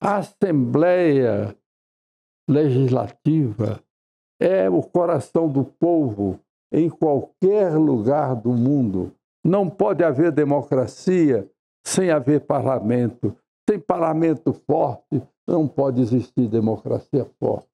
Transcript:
A Assembleia Legislativa é o coração do povo em qualquer lugar do mundo. Não pode haver democracia sem haver parlamento. Sem parlamento forte, não pode existir democracia forte.